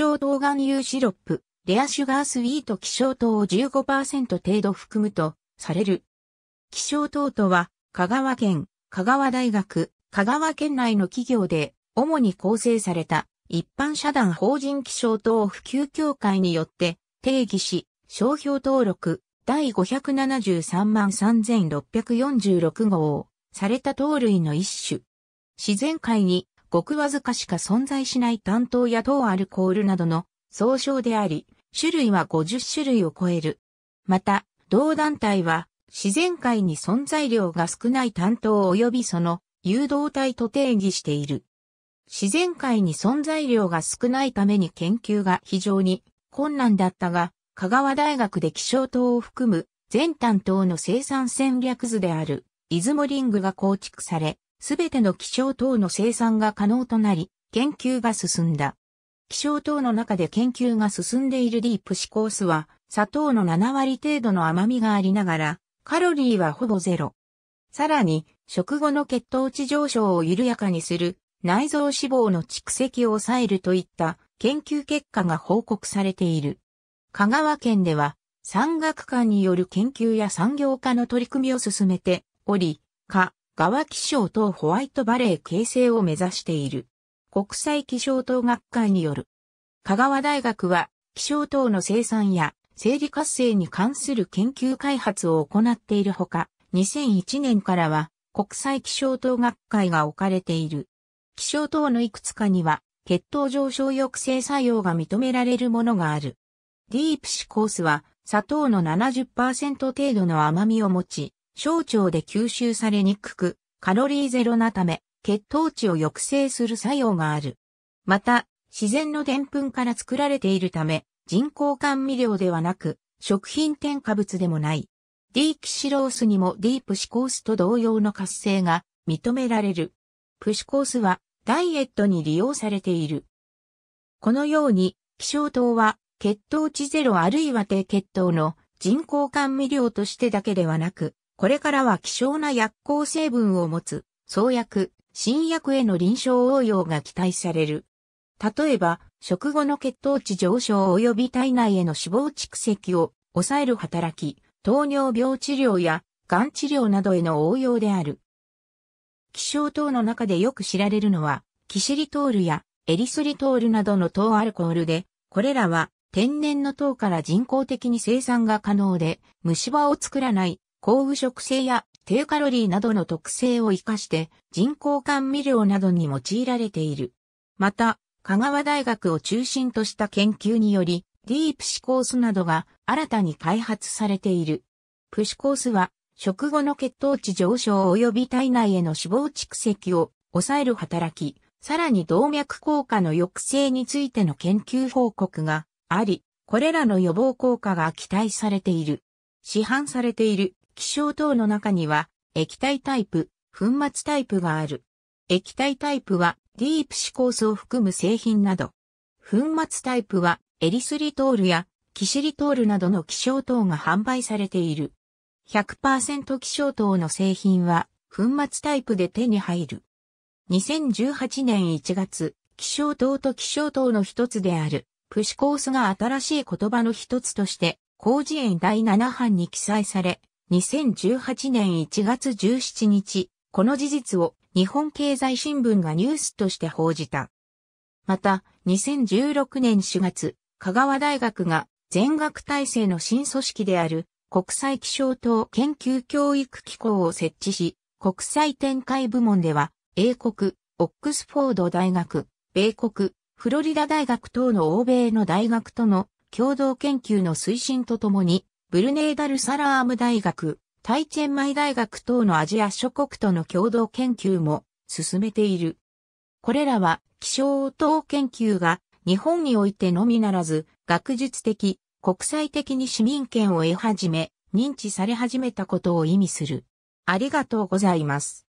晶糖含有シロップ、レアシュガースイート希少糖を15%程度含むとされる。希少糖とは、香川県、香川大学、香川県内の企業で、主に構成された、一般社団法人希少糖普及協会によって、定義し、商標登録、第573万3646号を、された糖類の一種。自然界にごくわずかしか存在しない担当や糖アルコールなどの総称であり、種類は50種類を超える。また、同団体は、自然界に存在量が少ない担当及びその誘導体と定義している。自然界に存在量が少ないために研究が非常に困難だったが、香川大学で気象糖を含む全担当の生産戦略図である出雲リングが構築され、すべての気象等の生産が可能となり、研究が進んだ。気象等の中で研究が進んでいるディープシコースは、砂糖の7割程度の甘みがありながら、カロリーはほぼゼロ。さらに、食後の血糖値上昇を緩やかにする、内臓脂肪の蓄積を抑えるといった研究結果が報告されている。香川県では、産学官による研究や産業化の取り組みを進めており、か、側気象等ホワイトバレー形成を目指している。国際気象等学会による。香川大学は気象等の生産や生理活性に関する研究開発を行っているほか、2001年からは国際気象等学会が置かれている。気象等のいくつかには血糖上昇抑制作用が認められるものがある。ディープシコースは砂糖の70%程度の甘みを持ち、小腸で吸収されにくく、カロリーゼロなため、血糖値を抑制する作用がある。また、自然の澱粉から作られているため、人工甘味料ではなく、食品添加物でもない。D キシロースにも D プシコースと同様の活性が認められる。プシコースはダイエットに利用されている。このように、希少糖は血糖値ゼロあるいは低血糖の人工甘味料としてだけではなく、これからは希少な薬効成分を持つ、創薬、新薬への臨床応用が期待される。例えば、食後の血糖値上昇及び体内への脂肪蓄積を抑える働き、糖尿病治療や、がん治療などへの応用である。希少糖の中でよく知られるのは、キシリトールやエリソリトールなどの糖アルコールで、これらは天然の糖から人工的に生産が可能で、虫歯を作らない高腐食性や低カロリーなどの特性を活かして人工甘味料などに用いられている。また、香川大学を中心とした研究により、ディープシコースなどが新たに開発されている。プシコースは、食後の血糖値上昇及び体内への脂肪蓄積を抑える働き、さらに動脈硬化の抑制についての研究報告があり、これらの予防効果が期待されている。市販されている気象等の中には、液体タイプ、粉末タイプがある。液体タイプは、ディープシコースを含む製品など。粉末タイプは、エリスリトールや、キシリトールなどの気象等が販売されている。100%気象等の製品は、粉末タイプで手に入る。2018年1月、気象等と気象等の一つである、プシコースが新しい言葉の一つとして、工事園第7版に記載され、2018年1月17日、この事実を日本経済新聞がニュースとして報じた。また、2016年4月、香川大学が全学体制の新組織である国際気象等研究教育機構を設置し、国際展開部門では、英国、オックスフォード大学、米国、フロリダ大学等の欧米の大学との共同研究の推進とともに、ブルネイダルサラーム大学、タイチェンマイ大学等のアジア諸国との共同研究も進めている。これらは気象応答研究が日本においてのみならず学術的、国際的に市民権を得始め認知され始めたことを意味する。ありがとうございます。